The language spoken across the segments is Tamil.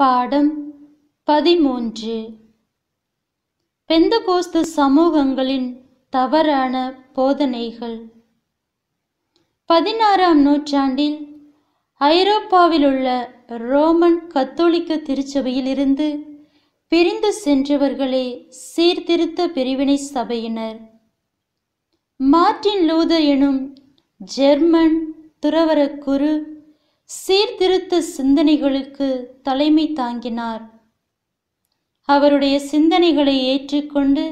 பாடம் பதிமூன்று பெந்தகோஸ்து சமூகங்களின் தவறான போதனைகள் பதினாறாம் நூற்றாண்டில் ஐரோப்பாவிலுள்ள ரோமன் கத்தோலிக்க திருச்சபையிலிருந்து பிரிந்து சென்றவர்களே சீர்திருத்த பிரிவினை சபையினர் மார்டின் லூதர் எனும் ஜெர்மன் துறவர குரு சீர்திருத்த சிந்தனைகளுக்கு தலைமை தாங்கினார் அவருடைய சிந்தனைகளை ஏற்றுக்கொண்டு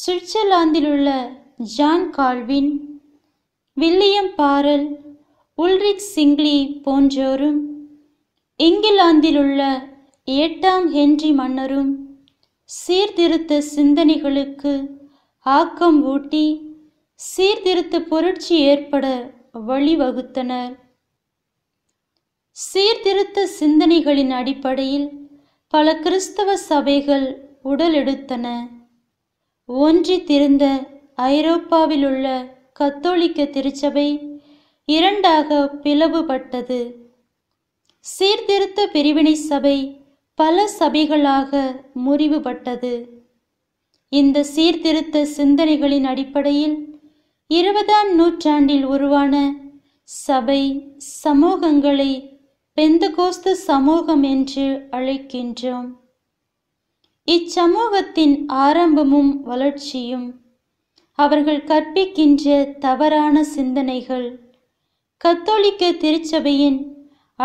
சுவிட்சர்லாந்திலுள்ள John Calvin William Farel Ulrich Zwingli போன்றோரும் இங்கிலாந்திலுள்ள எட்டாம் ஹென்றி மன்னரும் சீர்திருத்த சிந்தனைகளுக்கு ஆக்கம் ஊட்டி சீர்திருத்த புரட்சி ஏற்பட வழிவகுத்தனர் சீர்திருத்த சிந்தனைகளின் அடிப்படையில் பல கிறிஸ்தவ சபைகள் உடலெடுத்தன ஒன்றி ஐரோப்பாவில் ஐரோப்பாவிலுள்ள கத்தோலிக்க திருச்சபை இரண்டாக பிளவுபட்டது சீர்திருத்த பிரிவினை சபை பல சபைகளாக முறிவுபட்டது இந்த சீர்திருத்த சிந்தனைகளின் அடிப்படையில் இருபதாம் நூற்றாண்டில் உருவான சபை சமூகங்களை பெந்தகோஸ்து சமூகம் என்று அழைக்கின்றோம் இச்சமூகத்தின் ஆரம்பமும் வளர்ச்சியும் அவர்கள் கற்பிக்கின்ற தவறான சிந்தனைகள் கத்தோலிக்க திருச்சபையின்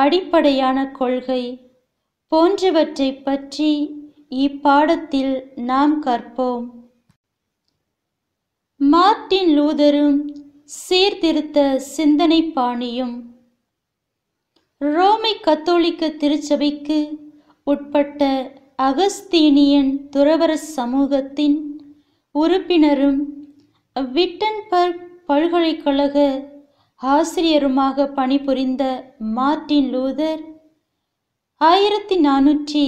அடிப்படையான கொள்கை போன்றவற்றை பற்றி இப்பாடத்தில் நாம் கற்போம் மார்டின் லூதரும் சீர்திருத்த சிந்தனை பாணியும் ரோமை கத்தோலிக்க திருச்சபைக்கு உட்பட்ட அகஸ்தீனியன் துறவர சமூகத்தின் உறுப்பினரும் விட்டன்பர்க் பல்கலைக்கழக ஆசிரியருமாக பணிபுரிந்த மார்டின் லூதர் ஆயிரத்தி நானூற்றி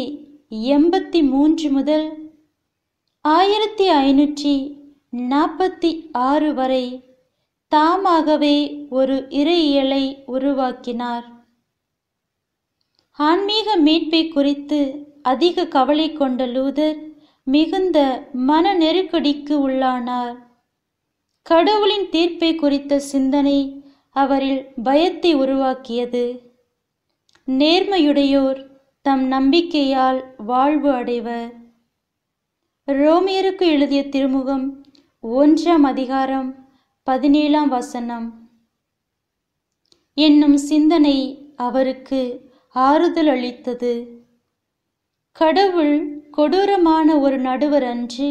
எண்பத்தி மூன்று முதல் ஆயிரத்தி ஐநூற்றி நாற்பத்தி ஆறு வரை தாமாகவே ஒரு இறையியலை உருவாக்கினார் ஆன்மீக மீட்பை குறித்து அதிக கவலை கொண்ட லூதர் மிகுந்த மன நெருக்கடிக்கு உள்ளானார் கடவுளின் தீர்ப்பை குறித்த சிந்தனை அவரில் பயத்தை உருவாக்கியது நேர்மையுடையோர் தம் நம்பிக்கையால் வாழ்வு அடைவர் ரோமியருக்கு எழுதிய திருமுகம் ஒன்றாம் அதிகாரம் பதினேழாம் வசனம் என்னும் சிந்தனை அவருக்கு ஆறுதல் அளித்தது கடவுள் கொடூரமான ஒரு நடுவர் அன்று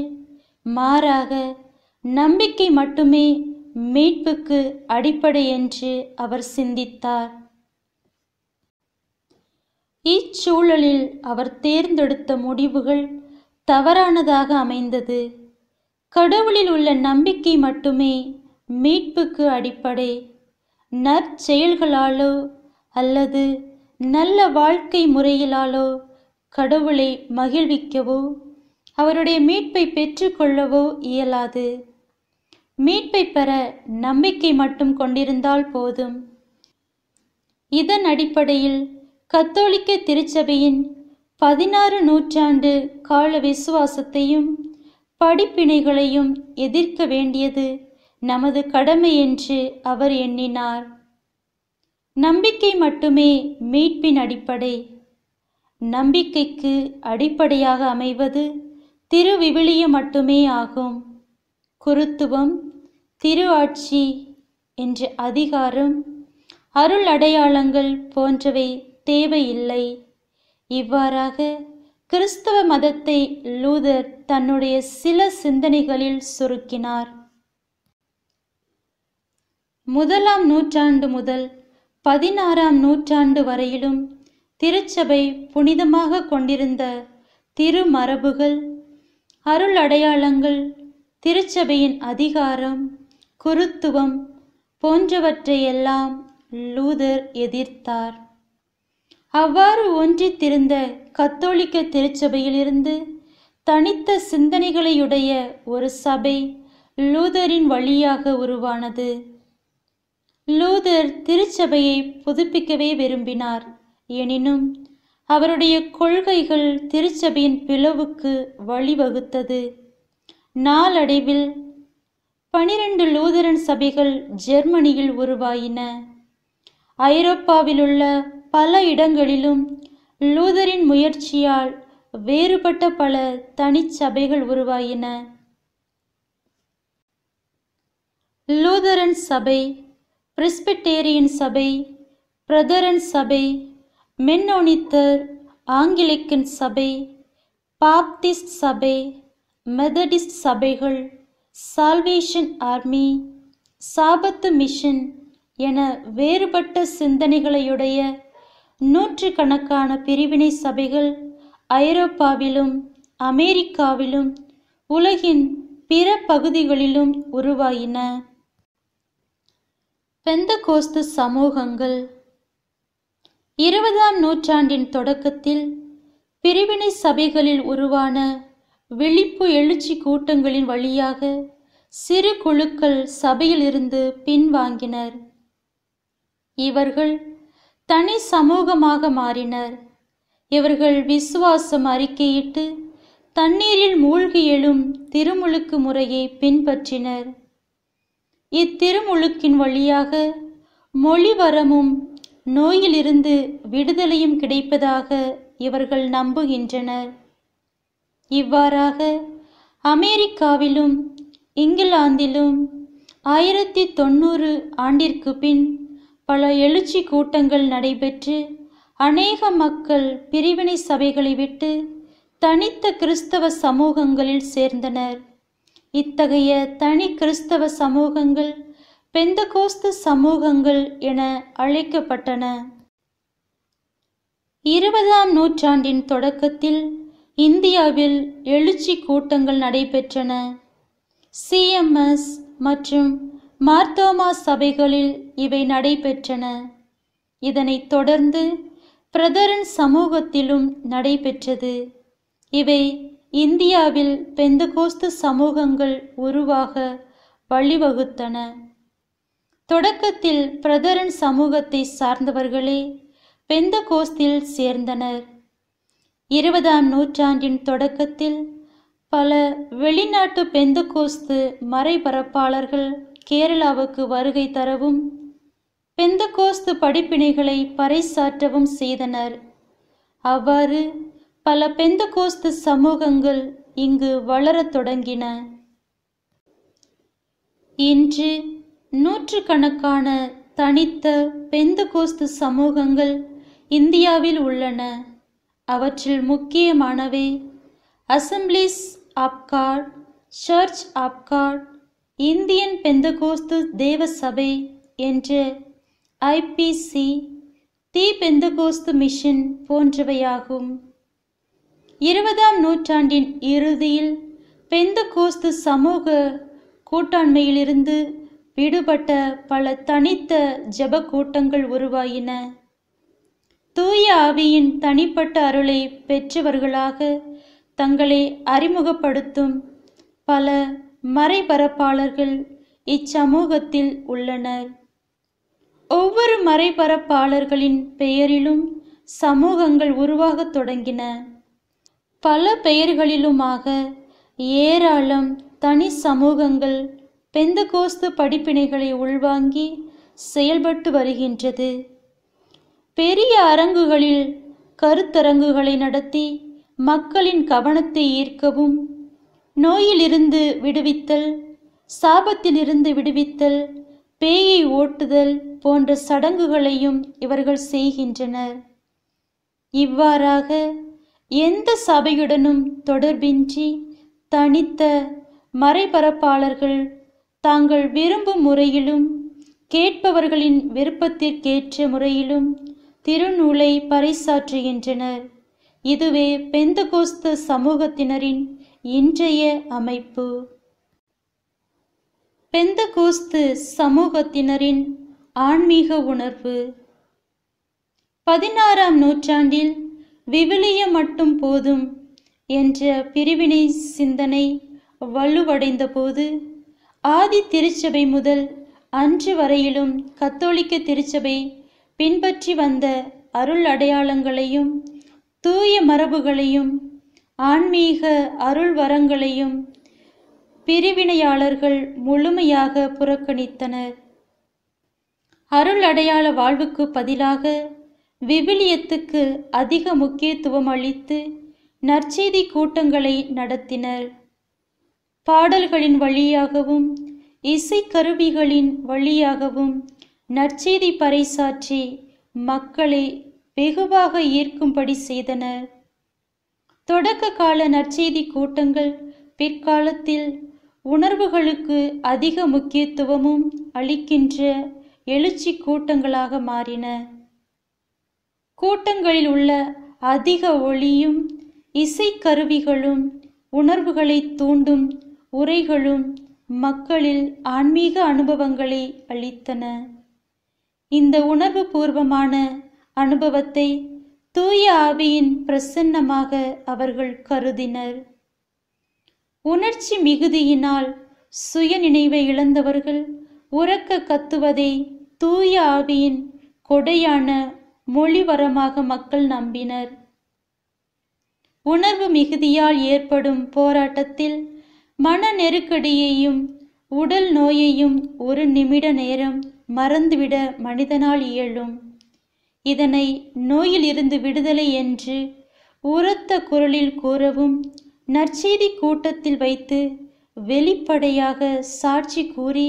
மாறாக நம்பிக்கை மட்டுமே மீட்புக்கு அடிப்படை என்று அவர் சிந்தித்தார் இச்சூழலில் அவர் தேர்ந்தெடுத்த முடிவுகள் தவறானதாக அமைந்தது கடவுளில் உள்ள நம்பிக்கை மட்டுமே மீட்புக்கு அடிப்படை நற்செயல்களாலோ அல்லது நல்ல வாழ்க்கை முறையிலாலோ கடவுளை மகிழ்விக்கவோ அவருடைய மீட்பை பெற்றுக்கொள்ளவோ இயலாது மீட்பை பெற நம்பிக்கை மட்டும் கொண்டிருந்தால் போதும் இதன் அடிப்படையில் கத்தோலிக்க திருச்சபையின் பதினாறு நூற்றாண்டு கால விசுவாசத்தையும் படிப்பினைகளையும் எதிர்க்க வேண்டியது நமது கடமை என்று அவர் எண்ணினார் நம்பிக்கை மட்டுமே மீட்பின் அடிப்படை நம்பிக்கைக்கு அடிப்படையாக அமைவது திருவிவிலிய மட்டுமே ஆகும் குருத்துவம் திரு ஆட்சி என்ற அதிகாரம் அருள் அடையாளங்கள் போன்றவை தேவையில்லை இவ்வாறாக கிறிஸ்தவ மதத்தை லூதர் தன்னுடைய சில சிந்தனைகளில் சுருக்கினார் முதலாம் நூற்றாண்டு முதல் பதினாறாம் நூற்றாண்டு வரையிலும் திருச்சபை புனிதமாக கொண்டிருந்த திருமரபுகள் அருள் அடையாளங்கள் திருச்சபையின் அதிகாரம் குருத்துவம் போன்றவற்றையெல்லாம் லூதர் எதிர்த்தார் அவ்வாறு ஒன்றித்திருந்த கத்தோலிக்க திருச்சபையிலிருந்து தனித்த சிந்தனைகளையுடைய ஒரு சபை லூதரின் வழியாக உருவானது லூதர் திருச்சபையை புதுப்பிக்கவே விரும்பினார் எனினும் அவருடைய கொள்கைகள் திருச்சபையின் பிளவுக்கு வழிவகுத்தது நாளடைவில் பனிரெண்டு லூதரன் சபைகள் ஜெர்மனியில் உருவாயின ஐரோப்பாவிலுள்ள பல இடங்களிலும் லூதரின் முயற்சியால் வேறுபட்ட பல தனிச்சபைகள் உருவாயின லூதரன் சபை பிரிஸ்பிட்டேரியன் சபை பிரதரன் சபை மென்னோனித்தர் ஆங்கிலிக்கன் சபை பாப்திஸ்ட் சபை மெதடிஸ்ட் சபைகள் சால்வேஷன் ஆர்மி சாபத்து மிஷன் என வேறுபட்ட சிந்தனைகளையுடைய நூற்றுக்கணக்கான பிரிவினை சபைகள் ஐரோப்பாவிலும் அமெரிக்காவிலும் உலகின் பிற பகுதிகளிலும் உருவாயின பெந்த கோஸ்து சமூகங்கள் இருபதாம் நூற்றாண்டின் தொடக்கத்தில் பிரிவினை சபைகளில் உருவான விழிப்பு எழுச்சி கூட்டங்களின் வழியாக சிறு குழுக்கள் சபையிலிருந்து பின்வாங்கினர் இவர்கள் தனி சமூகமாக மாறினர் இவர்கள் விசுவாசம் அறிக்கையிட்டு தண்ணீரில் மூழ்கி எழும் திருமுழுக்கு முறையை பின்பற்றினர் இத்திருமுழுக்கின் வழியாக மொழி வரமும் நோயிலிருந்து விடுதலையும் கிடைப்பதாக இவர்கள் நம்புகின்றனர் இவ்வாறாக அமெரிக்காவிலும் இங்கிலாந்திலும் ஆயிரத்தி தொண்ணூறு ஆண்டிற்கு பின் பல எழுச்சி கூட்டங்கள் நடைபெற்று அநேக மக்கள் பிரிவினை சபைகளை விட்டு தனித்த கிறிஸ்தவ சமூகங்களில் சேர்ந்தனர் இத்தகைய தனி கிறிஸ்தவ சமூகங்கள் பெந்தகோஸ்து சமூகங்கள் என அழைக்கப்பட்டன இருபதாம் நூற்றாண்டின் தொடக்கத்தில் இந்தியாவில் எழுச்சி கூட்டங்கள் நடைபெற்றன சிஎம்எஸ் மற்றும் மார்த்தோமா சபைகளில் இவை நடைபெற்றன இதனைத் தொடர்ந்து பிரதரன் சமூகத்திலும் நடைபெற்றது இவை இந்தியாவில் பெந்துகோஸ்து சமூகங்கள் உருவாக வழிவகுத்தன தொடக்கத்தில் பிரதரன் சமூகத்தை சார்ந்தவர்களே பெந்தகோஸ்தில் சேர்ந்தனர் இருபதாம் நூற்றாண்டின் தொடக்கத்தில் பல வெளிநாட்டு பெந்தகோஸ்து மறைபரப்பாளர்கள் கேரளாவுக்கு வருகை தரவும் பெந்தகோஸ்து படிப்பினைகளை பறைசாற்றவும் செய்தனர் அவ்வாறு பல கோஸ்து சமூகங்கள் இங்கு வளரத் தொடங்கின இன்று நூற்றுக்கணக்கான தனித்த பெந்தகோஸ்து சமூகங்கள் இந்தியாவில் உள்ளன அவற்றில் முக்கியமானவை assemblies of God church of God Indian Pentecost தேவ சபை என்ற ஐபிசி பெந்த கோஸ்து மிஷன் போன்றவையாகும் இருபதாம் நூற்றாண்டின் இறுதியில் பெந்த கோஸ்து சமூக கூட்டாண்மையிலிருந்து விடுபட்ட பல தனித்த ஜப கூட்டங்கள் உருவாயின தூய ஆவியின் தனிப்பட்ட அருளை பெற்றவர்களாக தங்களை அறிமுகப்படுத்தும் பல மறைபரப்பாளர்கள் இச்சமூகத்தில் உள்ளனர் ஒவ்வொரு மறைபரப்பாளர்களின் பெயரிலும் சமூகங்கள் உருவாகத் தொடங்கின பல பெயர்களிலுமாக ஏராளம் தனி சமூகங்கள் பெந்த கோஸ்து படிப்பினைகளை உள்வாங்கி செயல்பட்டு வருகின்றது பெரிய அரங்குகளில் கருத்தரங்குகளை நடத்தி மக்களின் கவனத்தை ஈர்க்கவும் நோயிலிருந்து விடுவித்தல் சாபத்திலிருந்து விடுவித்தல் பேயை ஓட்டுதல் போன்ற சடங்குகளையும் இவர்கள் செய்கின்றனர் இவ்வாறாக எந்த சபையுடனும் தொடர்பின்றி தனித்த மறைபரப்பாளர்கள் தாங்கள் விரும்பும் முறையிலும் கேட்பவர்களின் விருப்பத்திற்கேற்ற முறையிலும் திருநூலை பறைசாற்றுகின்றனர் இதுவே பெந்தகோஸ்த சமூகத்தினரின் இன்றைய அமைப்பு பெந்தகோஸ்து சமூகத்தினரின் ஆன்மீக உணர்வு பதினாறாம் நூற்றாண்டில் விவிலிய மட்டும் போதும் என்ற பிரிவினை சிந்தனை வலுவடைந்த போது ஆதி திருச்சபை முதல் அன்று வரையிலும் கத்தோலிக்க திருச்சபை பின்பற்றி வந்த அருள் அடையாளங்களையும் தூய மரபுகளையும் ஆன்மீக அருள் வரங்களையும் பிரிவினையாளர்கள் முழுமையாக புறக்கணித்தனர் அருள் அடையாள வாழ்வுக்கு பதிலாக விவிலியத்துக்கு அதிக முக்கியத்துவம் அளித்து நற்செய்தி கூட்டங்களை நடத்தினர் பாடல்களின் வழியாகவும் இசைக்கருவிகளின் வழியாகவும் நற்செய்தி பறைசாற்றி மக்களை வெகுவாக ஈர்க்கும்படி செய்தனர் தொடக்க கால நற்செய்தி கூட்டங்கள் பிற்காலத்தில் உணர்வுகளுக்கு அதிக முக்கியத்துவமும் அளிக்கின்ற எழுச்சி கூட்டங்களாக மாறின கூட்டங்களில் உள்ள அதிக ஒளியும் இசைக்கருவிகளும் உணர்வுகளை தூண்டும் உரைகளும் மக்களில் ஆன்மீக அனுபவங்களை அளித்தன இந்த உணர்வு பூர்வமான அனுபவத்தை தூய ஆவியின் பிரசன்னமாக அவர்கள் கருதினர் உணர்ச்சி மிகுதியினால் சுய நினைவை இழந்தவர்கள் உறக்க கத்துவதை தூய ஆவியின் கொடையான மொழிவரமாக மக்கள் நம்பினர் உணர்வு மிகுதியால் ஏற்படும் போராட்டத்தில் மன நெருக்கடியையும் உடல் நோயையும் ஒரு நிமிட நேரம் மறந்துவிட மனிதனால் இயலும் இதனை நோயிலிருந்து விடுதலை என்று உரத்த குரலில் கூறவும் நற்செய்தி கூட்டத்தில் வைத்து வெளிப்படையாக சாட்சி கூறி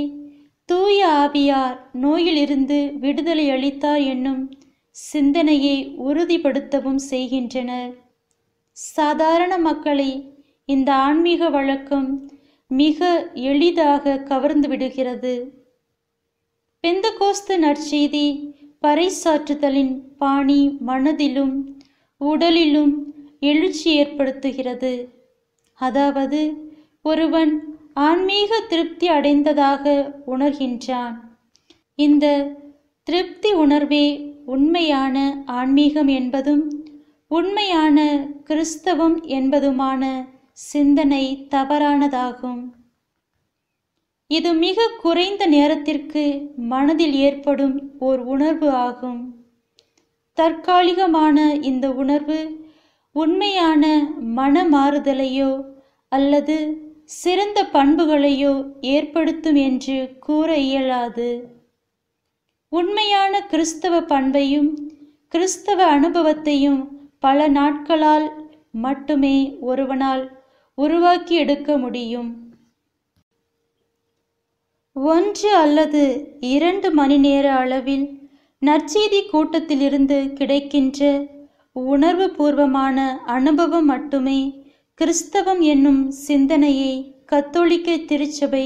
தூய ஆவியார் நோயிலிருந்து விடுதலை அளித்தார் என்னும் சிந்தனையை உறுதிப்படுத்தவும் செய்கின்றனர் சாதாரண மக்களை இந்த ஆன்மீக வழக்கம் மிக எளிதாக கவர்ந்து விடுகிறது கோஸ்து நற்செய்தி பறைசாற்றுதலின் பாணி மனதிலும் உடலிலும் எழுச்சி ஏற்படுத்துகிறது அதாவது ஒருவன் ஆன்மீக திருப்தி அடைந்ததாக உணர்கின்றான் இந்த திருப்தி உணர்வே உண்மையான ஆன்மீகம் என்பதும் உண்மையான கிறிஸ்தவம் என்பதுமான சிந்தனை தவறானதாகும் இது மிக குறைந்த நேரத்திற்கு மனதில் ஏற்படும் ஓர் உணர்வு ஆகும் தற்காலிகமான இந்த உணர்வு உண்மையான மன மாறுதலையோ அல்லது சிறந்த பண்புகளையோ ஏற்படுத்தும் என்று கூற இயலாது உண்மையான கிறிஸ்தவ பண்பையும் கிறிஸ்தவ அனுபவத்தையும் பல நாட்களால் மட்டுமே ஒருவனால் உருவாக்கி எடுக்க முடியும் ஒன்று அல்லது இரண்டு மணி நேர அளவில் நற்செய்தி கூட்டத்திலிருந்து கிடைக்கின்ற உணர்வு பூர்வமான அனுபவம் மட்டுமே கிறிஸ்தவம் என்னும் சிந்தனையை கத்தோலிக்க திருச்சபை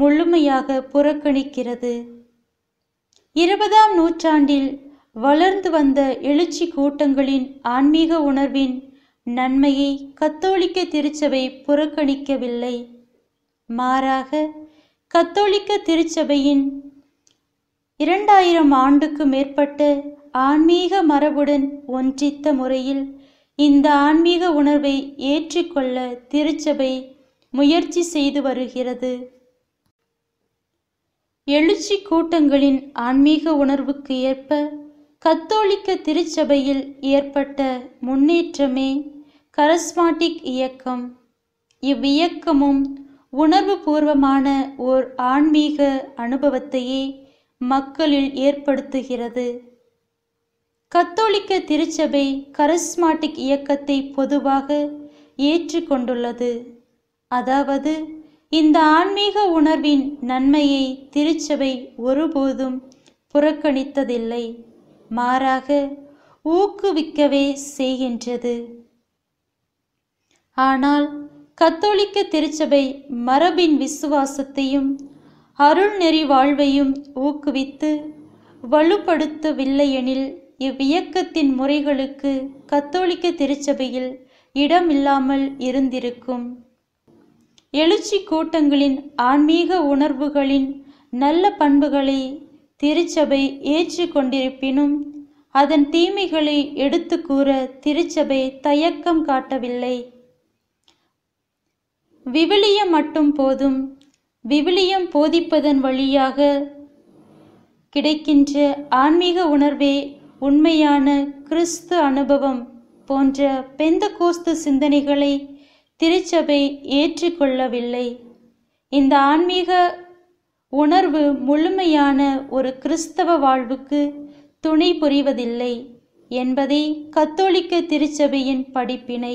முழுமையாக புறக்கணிக்கிறது இருபதாம் நூற்றாண்டில் வளர்ந்து வந்த எழுச்சி கூட்டங்களின் ஆன்மீக உணர்வின் நன்மையை கத்தோலிக்க திருச்சபை புறக்கணிக்கவில்லை மாறாக கத்தோலிக்க திருச்சபையின் இரண்டாயிரம் ஆண்டுக்கு மேற்பட்ட ஆன்மீக மரபுடன் ஒன்றித்த முறையில் இந்த ஆன்மீக உணர்வை ஏற்றுக்கொள்ள திருச்சபை முயற்சி செய்து வருகிறது எழுச்சி கூட்டங்களின் ஆன்மீக உணர்வுக்கு ஏற்ப கத்தோலிக்க திருச்சபையில் ஏற்பட்ட முன்னேற்றமே கரஸ்மாட்டிக் இயக்கம் இவ்வியக்கமும் உணர்வு பூர்வமான ஓர் ஆன்மீக அனுபவத்தையே மக்களில் ஏற்படுத்துகிறது கத்தோலிக்க திருச்சபை கரஸ்மாட்டிக் இயக்கத்தை பொதுவாக ஏற்றுக்கொண்டுள்ளது அதாவது இந்த ஆன்மீக உணர்வின் நன்மையை திருச்சபை ஒருபோதும் புறக்கணித்ததில்லை மாறாக ஊக்குவிக்கவே செய்கின்றது ஆனால் கத்தோலிக்க திருச்சபை மரபின் விசுவாசத்தையும் அருள் நெறி வாழ்வையும் ஊக்குவித்து வலுப்படுத்தவில்லையெனில் இவ்வியக்கத்தின் முறைகளுக்கு கத்தோலிக்க திருச்சபையில் இடமில்லாமல் இருந்திருக்கும் எழுச்சி கூட்டங்களின் ஆன்மீக உணர்வுகளின் நல்ல பண்புகளை திருச்சபை ஏற்று கொண்டிருப்பினும் அதன் தீமைகளை எடுத்து கூற திருச்சபை தயக்கம் காட்டவில்லை விவிலியம் மட்டும் போதும் விவிலியம் போதிப்பதன் வழியாக கிடைக்கின்ற ஆன்மீக உணர்வே உண்மையான கிறிஸ்து அனுபவம் போன்ற பெந்த கோஸ்து சிந்தனைகளை திருச்சபை ஏற்றுக்கொள்ளவில்லை இந்த ஆன்மீக உணர்வு முழுமையான ஒரு கிறிஸ்தவ வாழ்வுக்கு துணை புரிவதில்லை என்பதை கத்தோலிக்க திருச்சபையின் படிப்பினை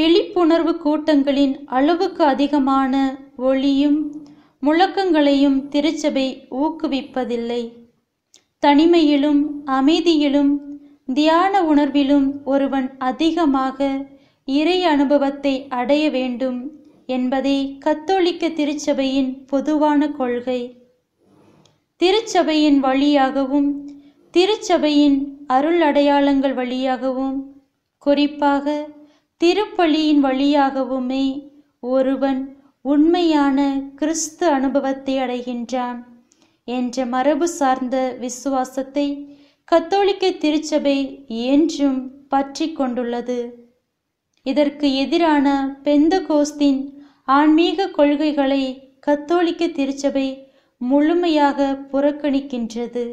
விழிப்புணர்வு கூட்டங்களின் அளவுக்கு அதிகமான ஒளியும் முழக்கங்களையும் திருச்சபை ஊக்குவிப்பதில்லை தனிமையிலும் அமைதியிலும் தியான உணர்விலும் ஒருவன் அதிகமாக இறை அனுபவத்தை அடைய வேண்டும் என்பதே கத்தோலிக்க திருச்சபையின் பொதுவான கொள்கை திருச்சபையின் வழியாகவும் திருச்சபையின் அருள் அடையாளங்கள் வழியாகவும் குறிப்பாக திருப்பலியின் வழியாகவுமே ஒருவன் உண்மையான கிறிஸ்து அனுபவத்தை அடைகின்றான் என்ற மரபு சார்ந்த விசுவாசத்தை கத்தோலிக்க திருச்சபை என்றும் பற்றி கொண்டுள்ளது இதற்கு எதிரான பெந்த கோஸ்தின் ஆன்மீக கொள்கைகளை கத்தோலிக்க திருச்சபை முழுமையாக புறக்கணிக்கின்றது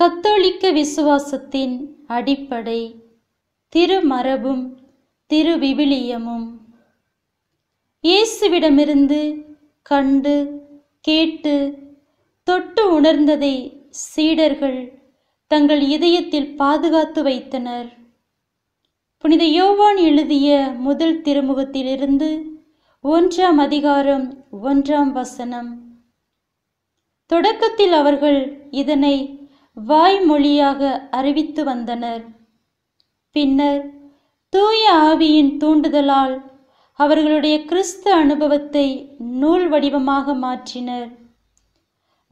கத்தோலிக்க விசுவாசத்தின் அடிப்படை திருமரபும் திருவிவிலியமும் இயேசுவிடமிருந்து கண்டு கேட்டு தொட்டு உணர்ந்ததை சீடர்கள் தங்கள் இதயத்தில் பாதுகாத்து வைத்தனர் புனித யோவான் எழுதிய முதல் திருமுகத்திலிருந்து ஒன்றாம் அதிகாரம் ஒன்றாம் வசனம் தொடக்கத்தில் அவர்கள் இதனை வாய்மொழியாக அறிவித்து வந்தனர் பின்னர் தூய ஆவியின் தூண்டுதலால் அவர்களுடைய கிறிஸ்து அனுபவத்தை நூல் வடிவமாக மாற்றினர்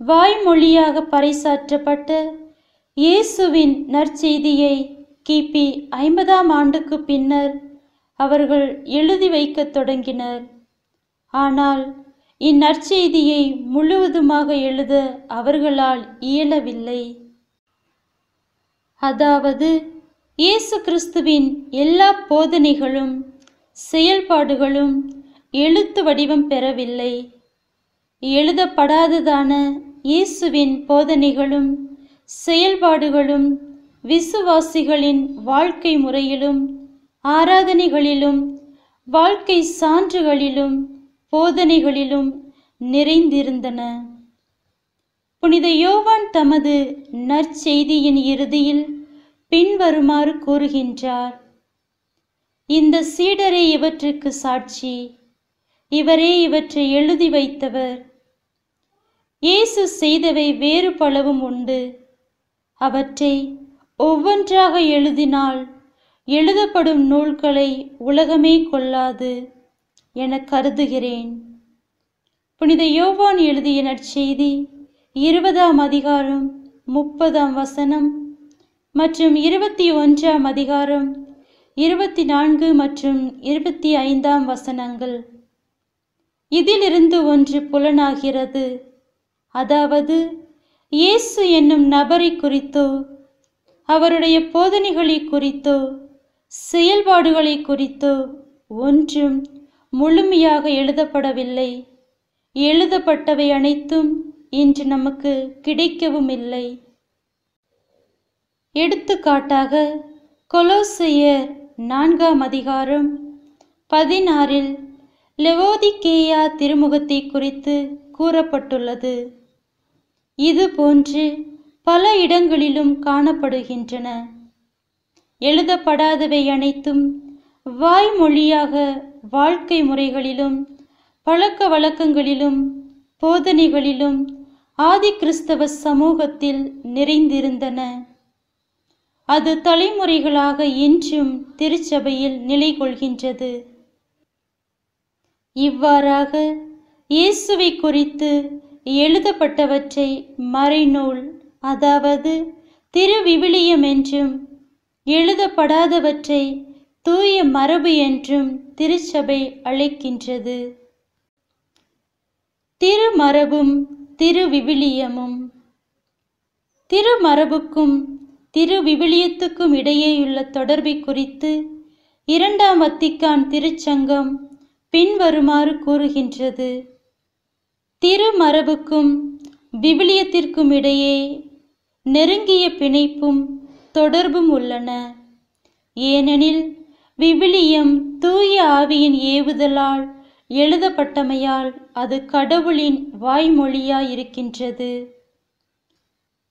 வாய்மொழியாக பறைசாற்றப்பட்ட இயேசுவின் நற்செய்தியை கிபி ஐம்பதாம் ஆண்டுக்கு பின்னர் அவர்கள் எழுதி வைக்கத் தொடங்கினர் ஆனால் இந்நற்செய்தியை முழுவதுமாக எழுத அவர்களால் இயலவில்லை அதாவது இயேசு கிறிஸ்துவின் எல்லா போதனைகளும் செயல்பாடுகளும் எழுத்து வடிவம் பெறவில்லை எழுதப்படாததான இயேசுவின் போதனைகளும் செயல்பாடுகளும் விசுவாசிகளின் வாழ்க்கை முறையிலும் ஆராதனைகளிலும் வாழ்க்கை சான்றுகளிலும் போதனைகளிலும் நிறைந்திருந்தன புனித யோவான் தமது நற்செய்தியின் இறுதியில் பின்வருமாறு கூறுகின்றார் இந்த சீடரே இவற்றுக்கு சாட்சி இவரே இவற்றை எழுதி வைத்தவர் இயேசு செய்தவை வேறு பலவும் உண்டு அவற்றை ஒவ்வொன்றாக எழுதினால் எழுதப்படும் நூல்களை உலகமே கொள்ளாது என கருதுகிறேன் புனித யோவான் எழுதிய நற்செய்தி இருபதாம் அதிகாரம் முப்பதாம் வசனம் மற்றும் இருபத்தி ஒன்றாம் அதிகாரம் இருபத்தி நான்கு மற்றும் இருபத்தி ஐந்தாம் வசனங்கள் இதிலிருந்து ஒன்று புலனாகிறது அதாவது இயேசு என்னும் நபரை குறித்தோ அவருடைய போதனைகளை குறித்தோ செயல்பாடுகளை குறித்தோ ஒன்றும் முழுமையாக எழுதப்படவில்லை எழுதப்பட்டவை அனைத்தும் இன்று நமக்கு கிடைக்கவும் இல்லை எடுத்துக்காட்டாக கொலோசையர் நான்காம் அதிகாரம் பதினாறில் லெவோதிகேயா திருமுகத்தை குறித்து கூறப்பட்டுள்ளது இது போன்று பல இடங்களிலும் காணப்படுகின்றன எழுதப்படாதவை அனைத்தும் வாய்மொழியாக வாழ்க்கை முறைகளிலும் பழக்க வழக்கங்களிலும் போதனைகளிலும் ஆதி கிறிஸ்தவ சமூகத்தில் நிறைந்திருந்தன அது தலைமுறைகளாக இன்றும் திருச்சபையில் நிலை கொள்கின்றது இவ்வாறாக இயேசுவை குறித்து எழுதப்பட்டவற்றை மறைநூல் அதாவது திருவிவிலியம் என்றும் எழுதப்படாதவற்றை தூய மரபு என்றும் திருச்சபை அழைக்கின்றது திருமரபும் திருவிவிலியமும் திருமரபுக்கும் திருவிவிலியத்துக்கும் இடையேயுள்ள தொடர்பை குறித்து இரண்டாம் வத்திக்கான் திருச்சங்கம் பின்வருமாறு கூறுகின்றது திருமரபுக்கும் விவிலியத்திற்கும் இடையே நெருங்கிய பிணைப்பும் தொடர்பும் உள்ளன ஏனெனில் விவிலியம் தூய ஆவியின் ஏவுதலால் எழுதப்பட்டமையால் அது கடவுளின் வாய்மொழியாயிருக்கின்றது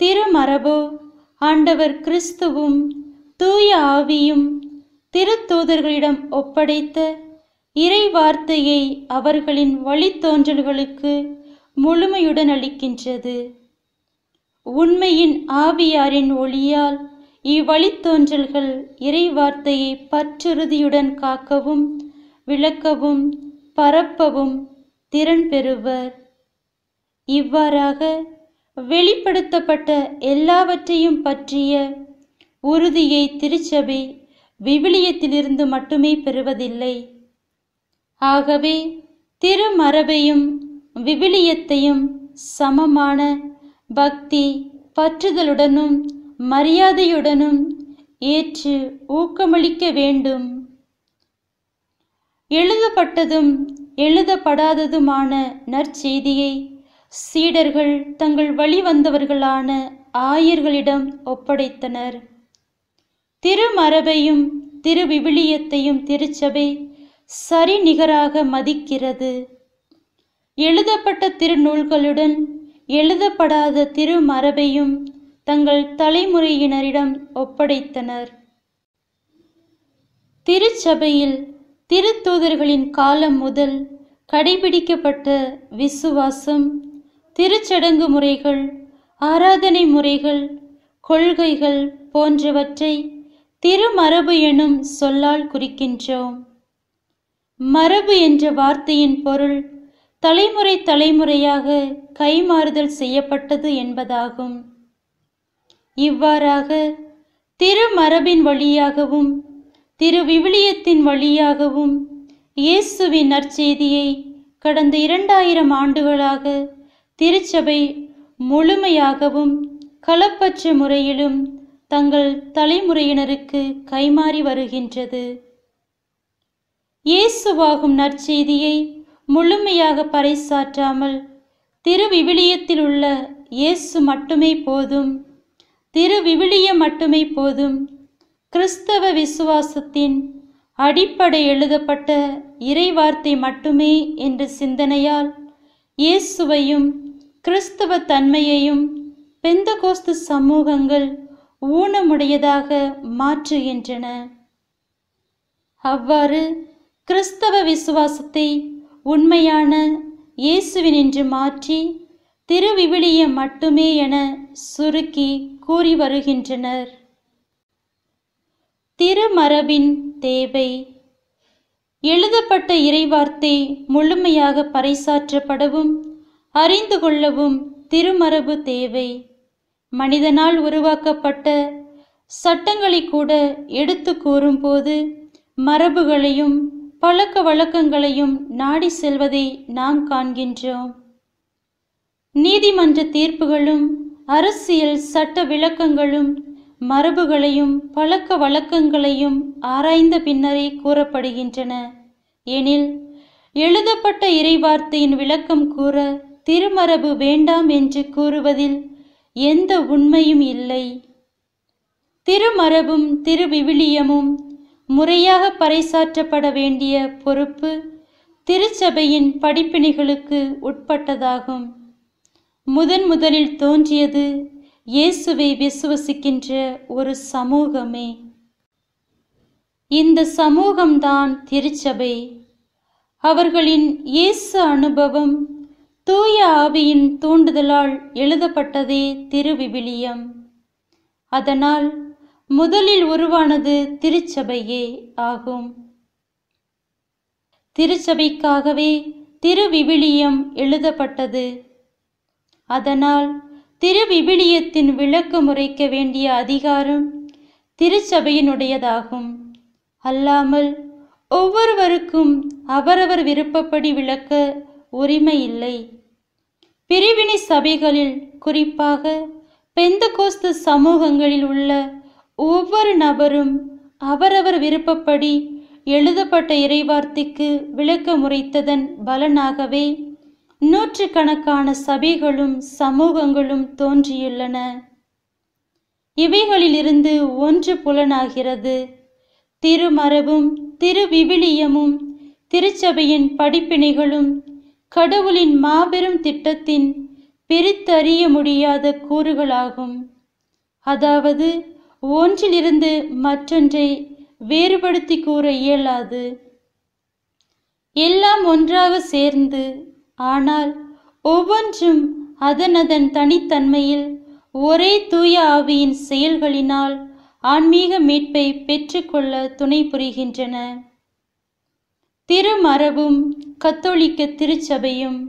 திருமரபு ஆண்டவர் கிறிஸ்துவும் தூய ஆவியும் திருத்தூதர்களிடம் ஒப்படைத்த இறை வார்த்தையை அவர்களின் வழித்தோன்றல்களுக்கு முழுமையுடன் அளிக்கின்றது உண்மையின் ஆவியாரின் ஒளியால் இவ்வழித்தோன்றல்கள் இறைவார்த்தையை பற்றுறுதியுடன் காக்கவும் விளக்கவும் பரப்பவும் திறன் பெறுவர் இவ்வாறாக வெளிப்படுத்தப்பட்ட எல்லாவற்றையும் பற்றிய உறுதியை திருச்சபை விவிலியத்திலிருந்து மட்டுமே பெறுவதில்லை ஆகவே திருமரபையும் விவிலியத்தையும் சமமான பக்தி பற்றுதலுடனும் மரியாதையுடனும் ஏற்று ஊக்கமளிக்க வேண்டும் எழுதப்பட்டதும் எழுதப்படாததுமான நற்செய்தியை சீடர்கள் தங்கள் வழிவந்தவர்களான ஆயர்களிடம் ஒப்படைத்தனர் திருமரபையும் திருவிவிலியத்தையும் திருச்சபை சரிநிகராக மதிக்கிறது எழுதப்பட்ட திருநூல்களுடன் எழுதப்படாத திருமரபையும் தங்கள் தலைமுறையினரிடம் ஒப்படைத்தனர் திருச்சபையில் திருத்தூதர்களின் காலம் முதல் கடைபிடிக்கப்பட்ட விசுவாசம் திருச்சடங்கு முறைகள் ஆராதனை முறைகள் கொள்கைகள் போன்றவற்றை திருமரபு எனும் சொல்லால் குறிக்கின்றோம் மரபு என்ற வார்த்தையின் பொருள் தலைமுறை தலைமுறையாக கைமாறுதல் செய்யப்பட்டது என்பதாகும் இவ்வாறாக திருமரபின் வழியாகவும் திருவிவிலியத்தின் வழியாகவும் இயேசுவின் நற்செய்தியை கடந்த இரண்டாயிரம் ஆண்டுகளாக திருச்சபை முழுமையாகவும் களப்பற்ற முறையிலும் தங்கள் தலைமுறையினருக்கு கைமாறி வருகின்றது இயேசுவாகும் நற்செய்தியை முழுமையாக பறைசாற்றாமல் திருவிவிலியத்தில் உள்ள இயேசு மட்டுமே போதும் திருவிவிலியம் மட்டுமே போதும் கிறிஸ்தவ விசுவாசத்தின் அடிப்படை எழுதப்பட்ட இறைவார்த்தை மட்டுமே என்ற சிந்தனையால் இயேசுவையும் கிறிஸ்தவ தன்மையையும் பெந்த கோஸ்து சமூகங்கள் ஊனமுடையதாக மாற்றுகின்றன அவ்வாறு கிறிஸ்தவ விசுவாசத்தை உண்மையான இயேசுவினின்று மாற்றி திருவிவிலியம் மட்டுமே என சுருக்கி கூறி வருகின்றனர் திருமரபின் தேவை எழுதப்பட்ட இறைவார்த்தை முழுமையாக பறைசாற்றப்படவும் அறிந்து கொள்ளவும் திருமரபு தேவை மனிதனால் உருவாக்கப்பட்ட சட்டங்களை கூட எடுத்து கூறும்போது மரபுகளையும் பழக்க வழக்கங்களையும் நாடி செல்வதை நாம் காண்கின்றோம் நீதிமன்ற தீர்ப்புகளும் அரசியல் சட்ட விளக்கங்களும் மரபுகளையும் பழக்க வழக்கங்களையும் ஆராய்ந்த பின்னரே கூறப்படுகின்றன எனில் எழுதப்பட்ட இறைவார்த்தையின் விளக்கம் கூற திருமரபு வேண்டாம் என்று கூறுவதில் எந்த உண்மையும் இல்லை திருமரபும் திருவிவிலியமும் முறையாக பறைசாற்றப்பட வேண்டிய பொறுப்பு திருச்சபையின் படிப்பினைகளுக்கு உட்பட்டதாகும் முதன் முதலில் தோன்றியது இயேசுவை விசுவசிக்கின்ற ஒரு சமூகமே இந்த சமூகம்தான் திருச்சபை அவர்களின் இயேசு அனுபவம் தூய ஆவியின் தூண்டுதலால் எழுதப்பட்டதே திருவிவிலியம் அதனால் முதலில் உருவானது திருச்சபையே ஆகும் திருச்சபைக்காகவே திருவிவிலியம் எழுதப்பட்டது அதனால் திருவிவிலியத்தின் விளக்கு முறைக்க வேண்டிய அதிகாரம் திருச்சபையினுடையதாகும் அல்லாமல் ஒவ்வொருவருக்கும் அவரவர் விருப்பப்படி விளக்க உரிமை இல்லை பிரிவினை சபைகளில் குறிப்பாக பெந்த கோஸ்து சமூகங்களில் உள்ள ஒவ்வொரு நபரும் அவரவர் விருப்பப்படி எழுதப்பட்ட இறைவார்த்தைக்கு விளக்க முறைத்ததன் பலனாகவே நூற்றுக்கணக்கான சபைகளும் சமூகங்களும் தோன்றியுள்ளன இவைகளிலிருந்து ஒன்று புலனாகிறது திருமரபும் திருவிவிலியமும் திருச்சபையின் படிப்பினைகளும் கடவுளின் மாபெரும் திட்டத்தின் பிரித்தறிய முடியாத கூறுகளாகும் அதாவது ஒன்றிலிருந்து மற்றொன்றை வேறுபடுத்தி கூற இயலாது எல்லாம் ஒன்றாக சேர்ந்து ஆனால் ஒவ்வொன்றும் அதனதன் தனித்தன்மையில் ஒரே தூய ஆவியின் செயல்களினால் ஆன்மீக மீட்பை பெற்றுக்கொள்ள துணை புரிகின்றன திருமரபும் கத்தோலிக்க திருச்சபையும்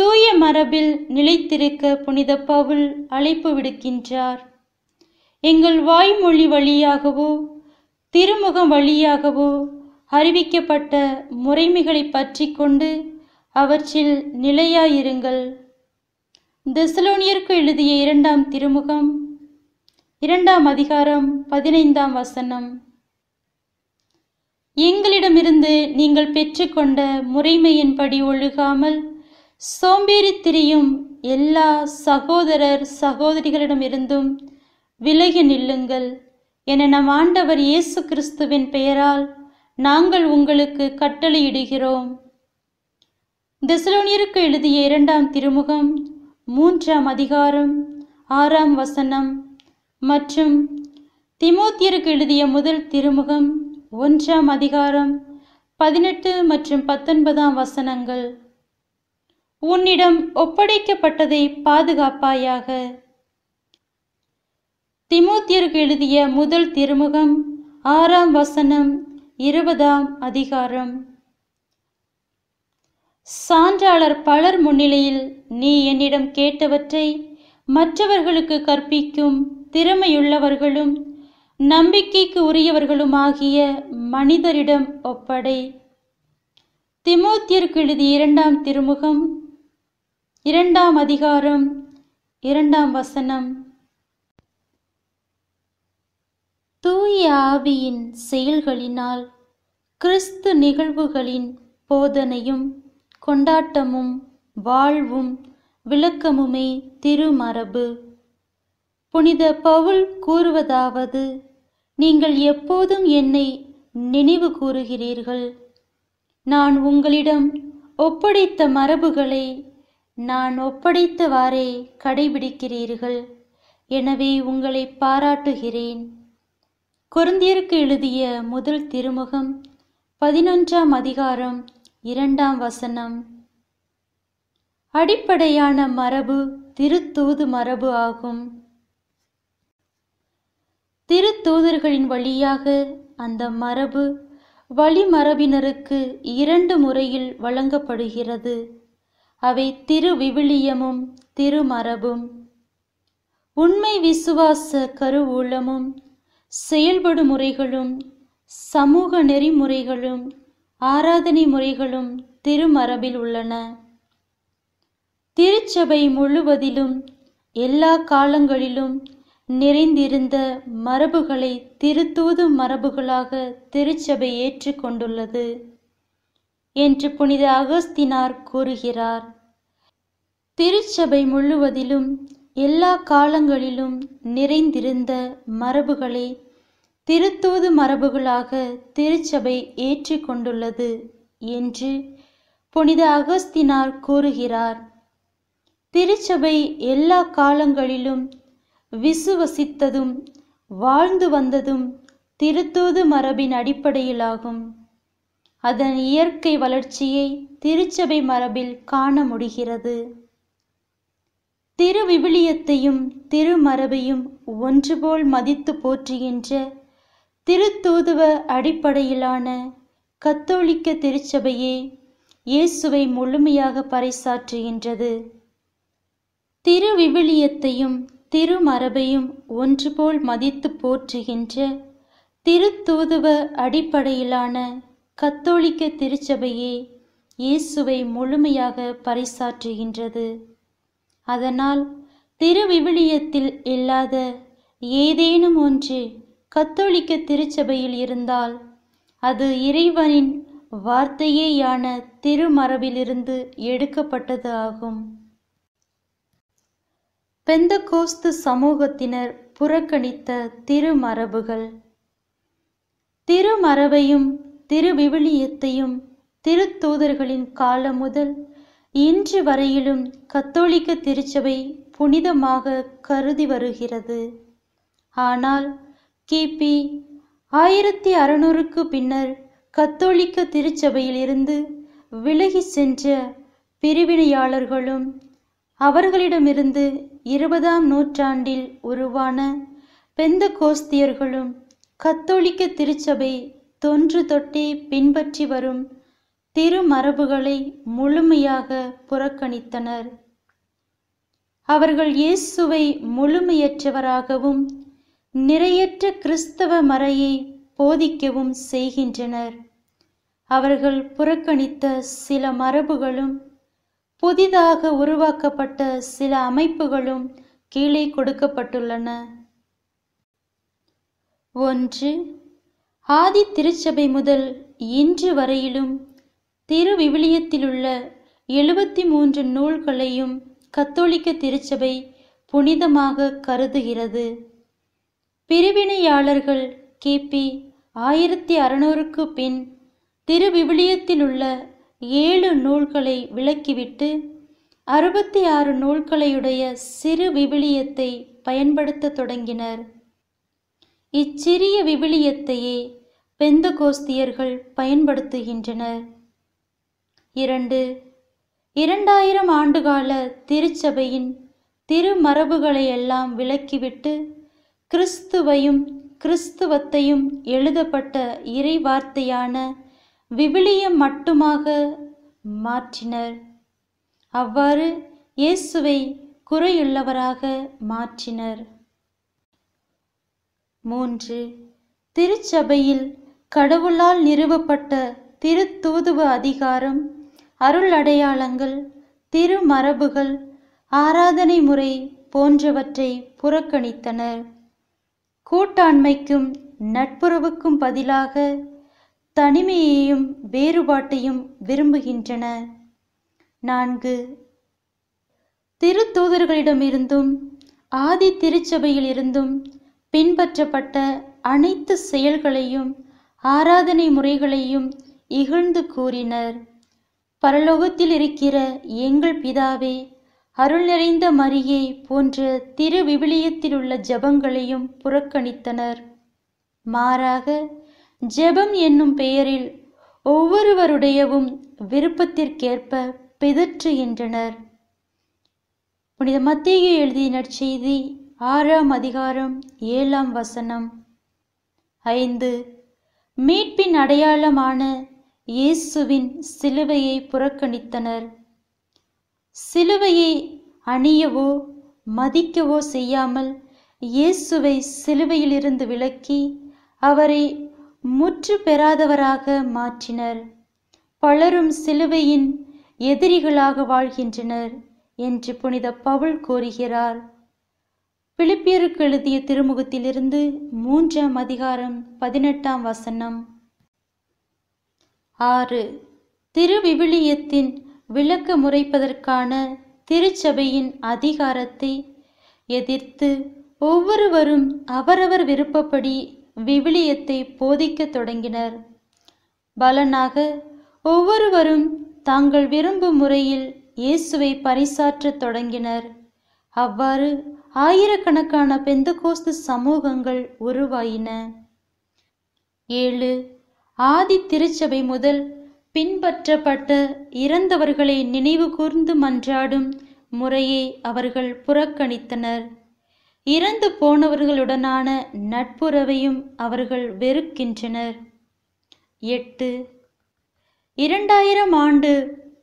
தூய மரபில் நிலைத்திருக்க புனித பவுல் அழைப்பு விடுக்கின்றார் எங்கள் வாய்மொழி வழியாகவோ திருமுகம் வழியாகவோ அறிவிக்கப்பட்ட முறைமைகளை பற்றி கொண்டு அவற்றில் நிலையாயிருங்கள் தெசலோனியருக்கு எழுதிய இரண்டாம் திருமுகம் இரண்டாம் அதிகாரம் பதினைந்தாம் வசனம் எங்களிடமிருந்து நீங்கள் பெற்றுக்கொண்ட முறைமையின்படி ஒழுகாமல் சோம்பேறி திரியும் எல்லா சகோதரர் சகோதரிகளிடமிருந்தும் இருந்தும் விலகி நில்லுங்கள் என நம் ஆண்டவர் இயேசு கிறிஸ்துவின் பெயரால் நாங்கள் உங்களுக்கு கட்டளையிடுகிறோம் தெசலோனியருக்கு எழுதிய இரண்டாம் திருமுகம் மூன்றாம் அதிகாரம் ஆறாம் வசனம் மற்றும் திமோத்தியருக்கு எழுதிய முதல் திருமுகம் ஒன்றாம் அதிகாரம் பதினெட்டு மற்றும் பத்தொன்பதாம் வசனங்கள் உன்னிடம் ஒப்படைக்கப்பட்டதை பாதுகாப்பாயாக திமோத்தியருக்கு எழுதிய முதல் திருமுகம் ஆறாம் வசனம் இருபதாம் அதிகாரம் சான்றாளர் பலர் முன்னிலையில் நீ என்னிடம் கேட்டவற்றை மற்றவர்களுக்கு கற்பிக்கும் திறமையுள்ளவர்களும் நம்பிக்கைக்கு உரியவர்களும் ஆகிய மனிதரிடம் ஒப்படை திமோத்தியருக்கு எழுதிய இரண்டாம் திருமுகம் இரண்டாம் அதிகாரம் இரண்டாம் வசனம் தூய ஆவியின் செயல்களினால் கிறிஸ்து நிகழ்வுகளின் போதனையும் கொண்டாட்டமும் வாழ்வும் விளக்கமுமே திருமரபு புனித பவுல் கூறுவதாவது நீங்கள் எப்போதும் என்னை நினைவு கூறுகிறீர்கள் நான் உங்களிடம் ஒப்படைத்த மரபுகளை நான் ஒப்படைத்தவாறே கடைபிடிக்கிறீர்கள் எனவே உங்களை பாராட்டுகிறேன் குருந்தியருக்கு எழுதிய முதல் திருமுகம் பதினொன்றாம் அதிகாரம் இரண்டாம் வசனம் அடிப்படையான மரபு திருத்தூது மரபு ஆகும் திருத்தூதர்களின் வழியாக அந்த மரபு வழிமரபினருக்கு இரண்டு முறையில் வழங்கப்படுகிறது அவை திருவிவிலியமும் திருமரபும் உண்மை விசுவாச கருவூலமும் செயல்படு முறைகளும் சமூக நெறிமுறைகளும் ஆராதனை முறைகளும் திருமரபில் உள்ளன திருச்சபை முழுவதிலும் எல்லா காலங்களிலும் நிறைந்திருந்த மரபுகளை திருத்தூது மரபுகளாக திருச்சபை ஏற்றுக்கொண்டுள்ளது என்று புனித அகஸ்தினார் கூறுகிறார் திருச்சபை முழுவதிலும் எல்லா காலங்களிலும் நிறைந்திருந்த மரபுகளை திருத்தூது மரபுகளாக திருச்சபை ஏற்றுக்கொண்டுள்ளது என்று புனித அகஸ்தினார் கூறுகிறார் திருச்சபை எல்லா காலங்களிலும் விசுவசித்ததும் வாழ்ந்து வந்ததும் திருத்தூது மரபின் அடிப்படையிலாகும் அதன் இயற்கை வளர்ச்சியை திருச்சபை மரபில் காண முடிகிறது திருவிவிலியத்தையும் திருமரபையும் ஒன்றுபோல் மதித்து போற்றுகின்ற திருத்தூதுவ அடிப்படையிலான கத்தோலிக்க திருச்சபையே இயேசுவை முழுமையாக பறைசாற்றுகின்றது திருவிவிலியத்தையும் திருமரபையும் ஒன்றுபோல் மதித்து போற்றுகின்ற திருத்தூதுவ அடிப்படையிலான கத்தோலிக்க திருச்சபையே இயேசுவை முழுமையாக பறைசாற்றுகின்றது அதனால் திருவிவிலியத்தில் இல்லாத ஏதேனும் ஒன்று கத்தோலிக்க திருச்சபையில் இருந்தால் அது இறைவனின் வார்த்தையேயான திருமரபிலிருந்து எடுக்கப்பட்டது ஆகும் பெந்தகோஸ்து சமூகத்தினர் புறக்கணித்த திருமரபுகள் திருமரபையும் திருவிவிலியத்தையும் திருத்தூதர்களின் காலம் முதல் இன்று வரையிலும் கத்தோலிக்க திருச்சபை புனிதமாக கருதி வருகிறது ஆனால் கிபி ஆயிரத்தி அறுநூறுக்கு பின்னர் கத்தோலிக்க திருச்சபையிலிருந்து விலகி சென்ற பிரிவினையாளர்களும் அவர்களிடமிருந்து இருபதாம் நூற்றாண்டில் உருவான பெந்த கோஸ்தியர்களும் கத்தோலிக்க திருச்சபை தொன்று தொட்டே பின்பற்றி வரும் திருமரபுகளை முழுமையாக புறக்கணித்தனர் அவர்கள் இயேசுவை முழுமையற்றவராகவும் நிறையற்ற கிறிஸ்தவ மறையை போதிக்கவும் செய்கின்றனர் அவர்கள் புறக்கணித்த சில மரபுகளும் புதிதாக உருவாக்கப்பட்ட சில அமைப்புகளும் கீழே கொடுக்கப்பட்டுள்ளன ஒன்று ஆதி திருச்சபை முதல் இன்று வரையிலும் திருவிவிலியத்திலுள்ள எழுபத்தி மூன்று நூல்களையும் கத்தோலிக்க திருச்சபை புனிதமாக கருதுகிறது பிரிவினையாளர்கள் கிபி ஆயிரத்தி அறுநூறுக்கு பின் உள்ள ஏழு நூல்களை விலக்கிவிட்டு அறுபத்தி ஆறு நூல்களையுடைய சிறு விவிலியத்தை பயன்படுத்த தொடங்கினர் இச்சிறிய விவிலியத்தையே கோஸ்தியர்கள் பயன்படுத்துகின்றனர் இரண்டு இரண்டாயிரம் ஆண்டுகால திருச்சபையின் திருமரபுகளையெல்லாம் விலக்கிவிட்டு கிறிஸ்துவையும் கிறிஸ்துவத்தையும் எழுதப்பட்ட இறைவார்த்தையான விவிலியம் மட்டுமாக மாற்றினர் அவ்வாறு இயேசுவை குறையுள்ளவராக மாற்றினர் மூன்று திருச்சபையில் கடவுளால் நிறுவப்பட்ட திருத்தூதுவ அதிகாரம் அருள் அடையாளங்கள் திருமரபுகள் ஆராதனை முறை போன்றவற்றை புறக்கணித்தனர் கூட்டாண்மைக்கும் நட்புறவுக்கும் பதிலாக தனிமையையும் வேறுபாட்டையும் விரும்புகின்றன நான்கு திருத்தூதர்களிடமிருந்தும் ஆதி திருச்சபையிலிருந்தும் பின்பற்றப்பட்ட அனைத்து செயல்களையும் ஆராதனை முறைகளையும் இகழ்ந்து கூறினர் பரலோகத்தில் இருக்கிற எங்கள் பிதாவே அருள் நிறைந்த மரியை போன்ற திரு விவிலியத்திலுள்ள ஜபங்களையும் புறக்கணித்தனர் மாறாக ஜெபம் என்னும் பெயரில் ஒவ்வொருவருடையவும் விருப்பத்திற்கேற்ப பிதற்றுகின்றனர் புனித மத்திய எழுதிய நற்செய்தி ஆறாம் அதிகாரம் ஏழாம் வசனம் ஐந்து மீட்பின் அடையாளமான இயேசுவின் சிலுவையை புறக்கணித்தனர் சிலுவையை அணியவோ மதிக்கவோ செய்யாமல் இயேசுவை சிலுவையிலிருந்து விலக்கி அவரை முற்று பெறாதவராக மாற்றினர் பலரும் சிலுவையின் எதிரிகளாக வாழ்கின்றனர் என்று புனித பவுல் கூறுகிறார் பிலிப்பியருக்கு எழுதிய திருமுகத்திலிருந்து மூன்றாம் அதிகாரம் பதினெட்டாம் வசனம் ஆறு திருவிவிலியத்தின் விளக்க முறைப்பதற்கான திருச்சபையின் அதிகாரத்தை எதிர்த்து ஒவ்வொருவரும் அவரவர் விருப்பப்படி விவிலியத்தை போதிக்க தொடங்கினர் பலனாக ஒவ்வொருவரும் தாங்கள் விரும்பும் முறையில் இயேசுவை பரிசாற்றத் தொடங்கினர் அவ்வாறு ஆயிரக்கணக்கான பெந்தகோஸ்து சமூகங்கள் உருவாயின ஏழு ஆதி திருச்சபை முதல் பின்பற்றப்பட்ட இறந்தவர்களை நினைவுகூர்ந்து மன்றாடும் முறையை அவர்கள் புறக்கணித்தனர் இறந்து போனவர்களுடனான நட்புறவையும் அவர்கள் வெறுக்கின்றனர் எட்டு இரண்டாயிரம் ஆண்டு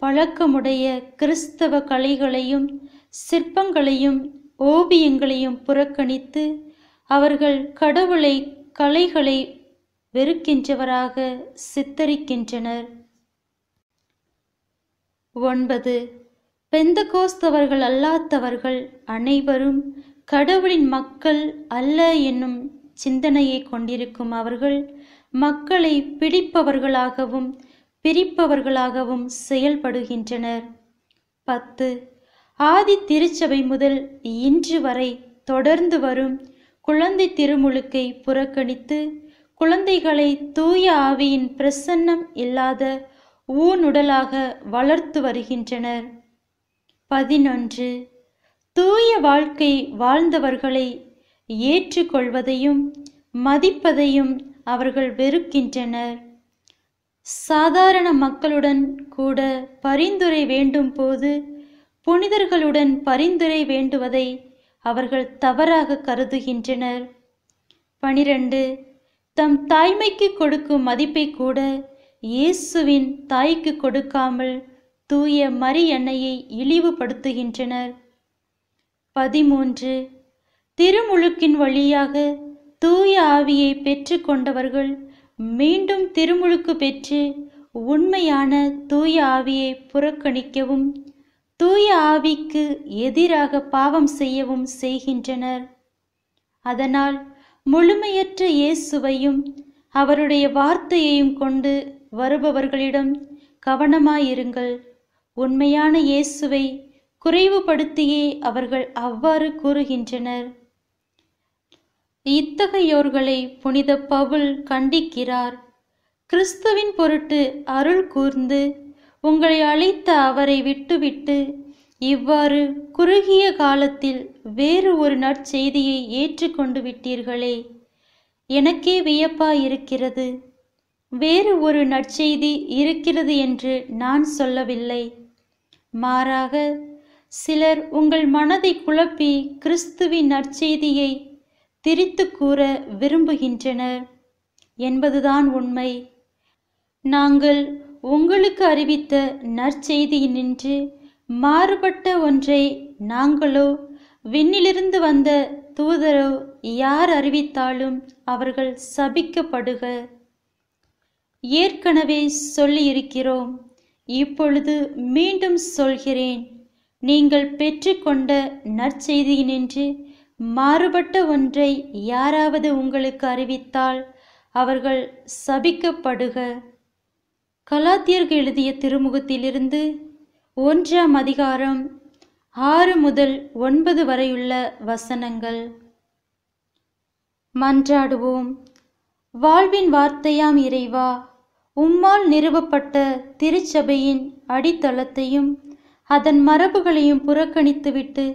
பழக்கமுடைய கிறிஸ்தவ கலைகளையும் சிற்பங்களையும் ஓவியங்களையும் புறக்கணித்து அவர்கள் கடவுளை கலைகளை வெறுக்கின்றவராக சித்தரிக்கின்றனர் ஒன்பது பெந்த கோஸ்தவர்கள் அல்லாதவர்கள் அனைவரும் கடவுளின் மக்கள் அல்ல என்னும் சிந்தனையை கொண்டிருக்கும் அவர்கள் மக்களை பிடிப்பவர்களாகவும் பிரிப்பவர்களாகவும் செயல்படுகின்றனர் பத்து ஆதி திருச்சபை முதல் இன்று வரை தொடர்ந்து வரும் குழந்தை திருமுழுக்கை புறக்கணித்து குழந்தைகளை தூய ஆவியின் பிரசன்னம் இல்லாத ஊனுடலாக வளர்த்து வருகின்றனர் பதினொன்று தூய வாழ்க்கை வாழ்ந்தவர்களை ஏற்றுக்கொள்வதையும் மதிப்பதையும் அவர்கள் வெறுக்கின்றனர் சாதாரண மக்களுடன் கூட பரிந்துரை வேண்டும் போது புனிதர்களுடன் பரிந்துரை வேண்டுவதை அவர்கள் தவறாக கருதுகின்றனர் பனிரெண்டு தம் தாய்மைக்கு கொடுக்கும் மதிப்பை கூட இயேசுவின் தாய்க்கு கொடுக்காமல் தூய எண்ணெயை இழிவுபடுத்துகின்றனர் பதிமூன்று திருமுழுக்கின் வழியாக தூய ஆவியை பெற்று கொண்டவர்கள் மீண்டும் திருமுழுக்கு பெற்று உண்மையான தூய ஆவியை புறக்கணிக்கவும் தூய ஆவிக்கு எதிராக பாவம் செய்யவும் செய்கின்றனர் அதனால் முழுமையற்ற இயேசுவையும் அவருடைய வார்த்தையையும் கொண்டு வருபவர்களிடம் கவனமாயிருங்கள் உண்மையான இயேசுவை குறைவுபடுத்தியே அவர்கள் அவ்வாறு கூறுகின்றனர் இத்தகையோர்களை புனித பவுல் கண்டிக்கிறார் கிறிஸ்துவின் பொருட்டு அருள் கூர்ந்து உங்களை அழைத்த அவரை விட்டுவிட்டு இவ்வாறு குறுகிய காலத்தில் வேறு ஒரு நற்செய்தியை ஏற்றுக்கொண்டு விட்டீர்களே எனக்கே வியப்பாயிருக்கிறது வேறு ஒரு நற்செய்தி இருக்கிறது என்று நான் சொல்லவில்லை மாறாக சிலர் உங்கள் மனதை குழப்பி கிறிஸ்துவின் நற்செய்தியை திரித்து கூற விரும்புகின்றனர் என்பதுதான் உண்மை நாங்கள் உங்களுக்கு அறிவித்த நற்செய்தியினின்று மாறுபட்ட ஒன்றை நாங்களோ விண்ணிலிருந்து வந்த தூதரோ யார் அறிவித்தாலும் அவர்கள் சபிக்கப்படுக ஏற்கனவே சொல்லியிருக்கிறோம் இப்பொழுது மீண்டும் சொல்கிறேன் நீங்கள் பெற்றுக்கொண்ட நற்செய்தியினின்று மாறுபட்ட ஒன்றை யாராவது உங்களுக்கு அறிவித்தால் அவர்கள் சபிக்கப்படுக கலாத்தியர்கள் எழுதிய திருமுகத்திலிருந்து ஒன்றாம் அதிகாரம் ஆறு முதல் ஒன்பது வரையுள்ள வசனங்கள் மன்றாடுவோம் வாழ்வின் வார்த்தையாம் இறைவா உம்மால் நிறுவப்பட்ட திருச்சபையின் அடித்தளத்தையும் அதன் மரபுகளையும் புறக்கணித்துவிட்டு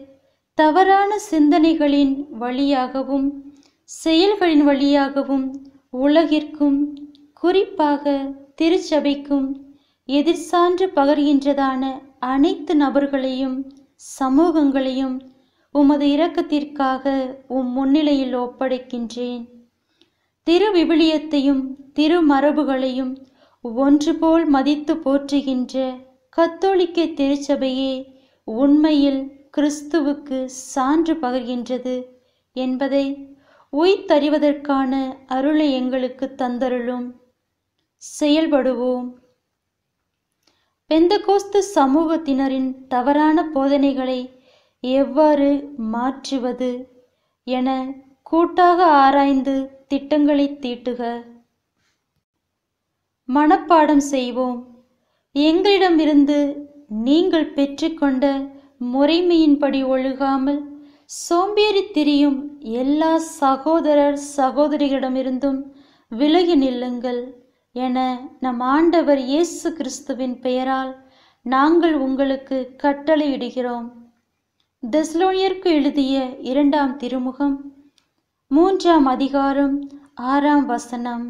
தவறான சிந்தனைகளின் வழியாகவும் செயல்களின் வழியாகவும் உலகிற்கும் குறிப்பாக திருச்சபைக்கும் எதிர் சான்று பகர்கின்றதான அனைத்து நபர்களையும் சமூகங்களையும் உமது இரக்கத்திற்காக உம் முன்னிலையில் ஒப்படைக்கின்றேன் திருவிபிலியத்தையும் திருமரபுகளையும் ஒன்றுபோல் மதித்து போற்றுகின்ற கத்தோலிக்க திருச்சபையே உண்மையில் கிறிஸ்துவுக்கு சான்று பகர்கின்றது என்பதை உய்தறிவதற்கான அருளை எங்களுக்கு தந்தருளும் செயல்படுவோம் பெந்தகோஸ்து சமூகத்தினரின் தவறான போதனைகளை எவ்வாறு மாற்றுவது என கூட்டாக ஆராய்ந்து திட்டங்களை தீட்டுக மனப்பாடம் செய்வோம் எங்களிடமிருந்து நீங்கள் பெற்றுக்கொண்ட முறைமையின்படி ஒழுகாமல் சோம்பேறி திரியும் எல்லா சகோதரர் சகோதரிகளிடமிருந்தும் விலகி நில்லுங்கள் என நம் ஆண்டவர் இயேசு கிறிஸ்துவின் பெயரால் நாங்கள் உங்களுக்கு கட்டளையிடுகிறோம் தெஸ்லோனியருக்கு எழுதிய இரண்டாம் திருமுகம் மூன்றாம் அதிகாரம் ஆறாம் வசனம்